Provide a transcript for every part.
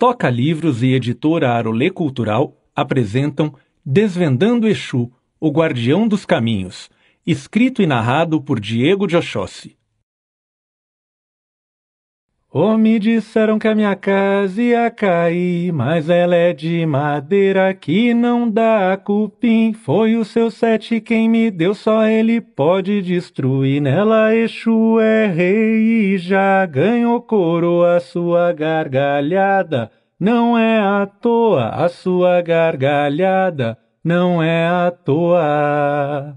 Toca Livros e Editora Arolê Cultural apresentam Desvendando Exu, o Guardião dos Caminhos, escrito e narrado por Diego de Oxóssi. Oh, me disseram que a minha casa ia cair, mas ela é de madeira que não dá cupim. Foi o seu sete quem me deu, só ele pode destruir. Nela Exu é rei e já ganhou coroa sua gargalhada. Não é à toa a sua gargalhada, não é à toa.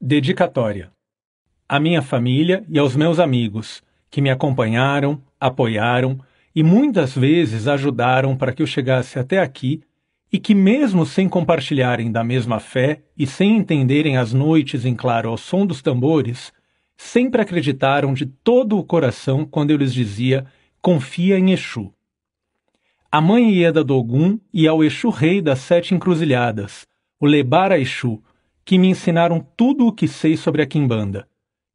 Dedicatória à minha família e aos meus amigos, que me acompanharam, apoiaram e muitas vezes ajudaram para que eu chegasse até aqui e que, mesmo sem compartilharem da mesma fé e sem entenderem as noites em claro ao som dos tambores, sempre acreditaram de todo o coração quando eu lhes dizia: confia em Exu. A mãe Ieda Dogum e ao Exu Rei das Sete Encruzilhadas, o Lebara Exu, que me ensinaram tudo o que sei sobre a Quimbanda,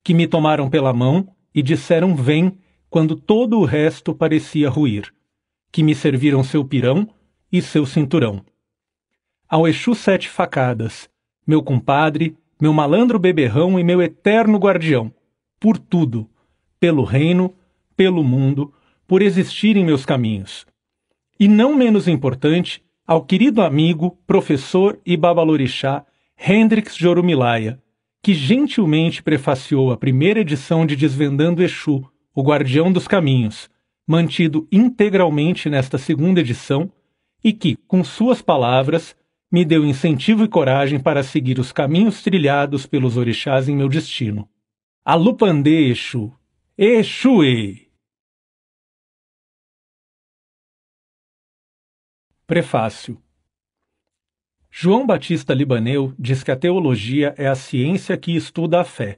que me tomaram pela mão e disseram vem, quando todo o resto parecia ruir, que me serviram seu pirão e seu cinturão. Ao Exu Sete Facadas, meu compadre, meu malandro beberrão e meu eterno guardião, por tudo, pelo reino, pelo mundo, por existir em meus caminhos. E não menos importante, ao querido amigo, professor e babalorixá Hendrix Jorumilaya, que gentilmente prefaciou a primeira edição de Desvendando Exu, o Guardião dos Caminhos, mantido integralmente nesta segunda edição, e que, com suas palavras, me deu incentivo e coragem para seguir os caminhos trilhados pelos orixás em meu destino. Alupandê Exu, Exuê! Prefácio João Batista Libaneu diz que a teologia é a ciência que estuda a fé.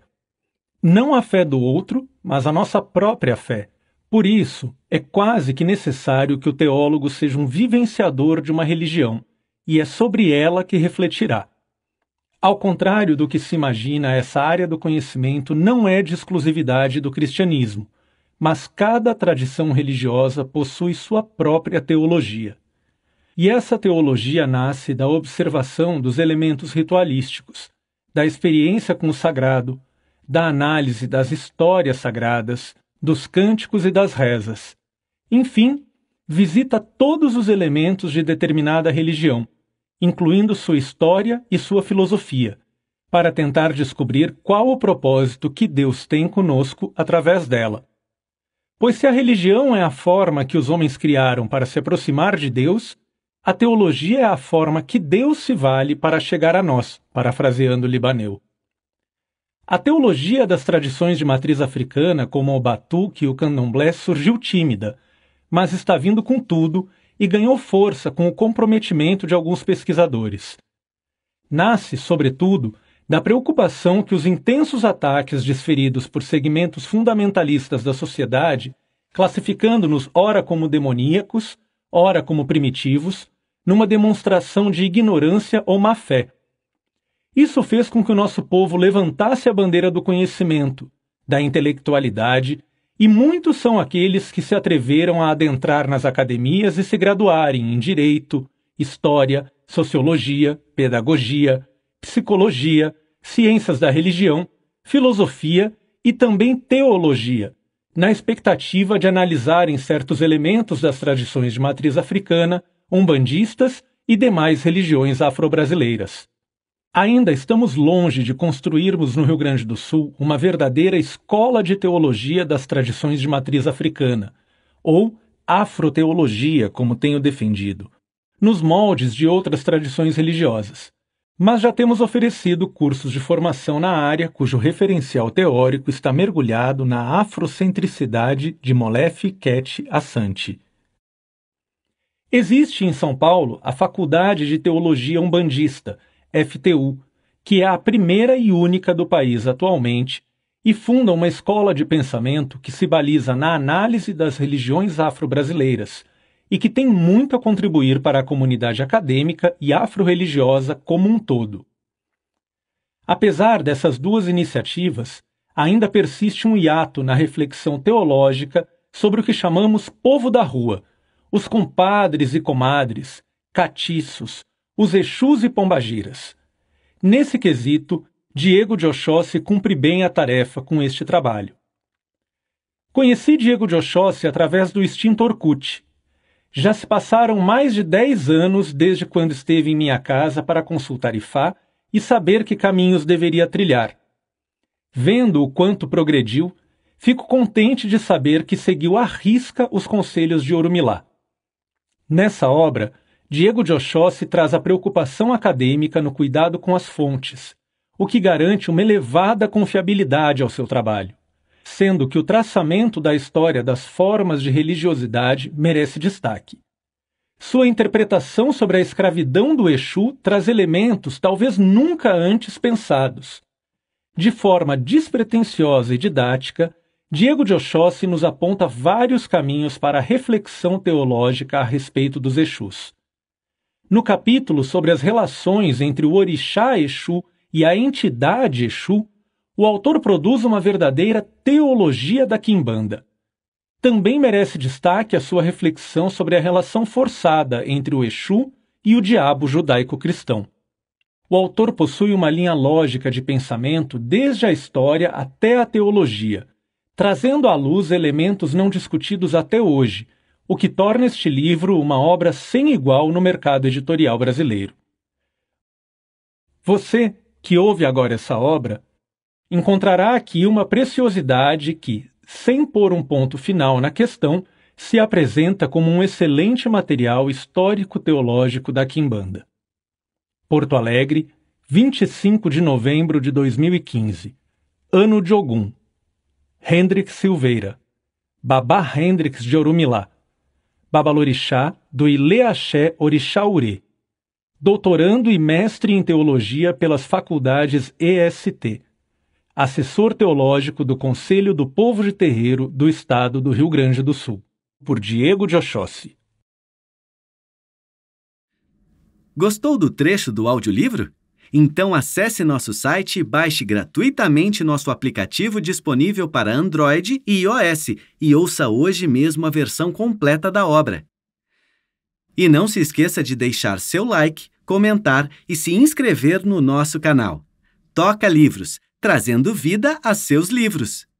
Não a fé do outro, mas a nossa própria fé. Por isso, é quase que necessário que o teólogo seja um vivenciador de uma religião, e é sobre ela que refletirá. Ao contrário do que se imagina, essa área do conhecimento não é de exclusividade do cristianismo, mas cada tradição religiosa possui sua própria teologia. E essa teologia nasce da observação dos elementos ritualísticos, da experiência com o sagrado, da análise das histórias sagradas, dos cânticos e das rezas. Enfim, visita todos os elementos de determinada religião, incluindo sua história e sua filosofia, para tentar descobrir qual o propósito que Deus tem conosco através dela. Pois se a religião é a forma que os homens criaram para se aproximar de Deus, a teologia é a forma que Deus se vale para chegar a nós, parafraseando Libaneu. A teologia das tradições de matriz africana, como o batuque e o candomblé, surgiu tímida, mas está vindo com tudo e ganhou força com o comprometimento de alguns pesquisadores. Nasce, sobretudo, da preocupação que os intensos ataques desferidos por segmentos fundamentalistas da sociedade, classificando-nos ora como demoníacos, ora como primitivos, numa demonstração de ignorância ou má-fé. Isso fez com que o nosso povo levantasse a bandeira do conhecimento, da intelectualidade, e muitos são aqueles que se atreveram a adentrar nas academias e se graduarem em direito, história, sociologia, pedagogia, psicologia, ciências da religião, filosofia e também teologia, na expectativa de analisarem certos elementos das tradições de matriz africana, umbandistas e demais religiões afro-brasileiras. Ainda estamos longe de construirmos no Rio Grande do Sul uma verdadeira escola de teologia das tradições de matriz africana, ou afroteologia, como tenho defendido, nos moldes de outras tradições religiosas mas já temos oferecido cursos de formação na área cujo referencial teórico está mergulhado na afrocentricidade de Molef Ket Asante. Existe em São Paulo a Faculdade de Teologia Umbandista, FTU, que é a primeira e única do país atualmente, e funda uma escola de pensamento que se baliza na análise das religiões afro-brasileiras, e que tem muito a contribuir para a comunidade acadêmica e afro-religiosa como um todo. Apesar dessas duas iniciativas, ainda persiste um hiato na reflexão teológica sobre o que chamamos povo da rua, os compadres e comadres, catiços, os exus e pombagiras. Nesse quesito, Diego de Oxóssi cumpre bem a tarefa com este trabalho. Conheci Diego de Oxóssi através do extinto Orkut, já se passaram mais de dez anos desde quando esteve em minha casa para consultar Ifá e saber que caminhos deveria trilhar. Vendo o quanto progrediu, fico contente de saber que seguiu à risca os conselhos de Orumilá. Nessa obra, Diego de Oxóssi traz a preocupação acadêmica no cuidado com as fontes, o que garante uma elevada confiabilidade ao seu trabalho sendo que o traçamento da história das formas de religiosidade merece destaque. Sua interpretação sobre a escravidão do Exu traz elementos talvez nunca antes pensados. De forma despretensiosa e didática, Diego de Oxóssi nos aponta vários caminhos para a reflexão teológica a respeito dos Exus. No capítulo sobre as relações entre o orixá Exu e a entidade Exu, o autor produz uma verdadeira teologia da quimbanda. Também merece destaque a sua reflexão sobre a relação forçada entre o Exu e o diabo judaico-cristão. O autor possui uma linha lógica de pensamento desde a história até a teologia, trazendo à luz elementos não discutidos até hoje, o que torna este livro uma obra sem igual no mercado editorial brasileiro. Você, que ouve agora essa obra, encontrará aqui uma preciosidade que, sem pôr um ponto final na questão, se apresenta como um excelente material histórico-teológico da Quimbanda. Porto Alegre, 25 de novembro de 2015. Ano de Ogum. Hendrix Silveira. Babá Hendrix de Orumilá. Babalorixá do Ileaxé Orixaurê. Doutorando e mestre em teologia pelas faculdades EST assessor teológico do Conselho do Povo de Terreiro do Estado do Rio Grande do Sul, por Diego de Oxóssi. Gostou do trecho do audiolivro? Então acesse nosso site e baixe gratuitamente nosso aplicativo disponível para Android e iOS e ouça hoje mesmo a versão completa da obra. E não se esqueça de deixar seu like, comentar e se inscrever no nosso canal. Toca Livros! trazendo vida a seus livros.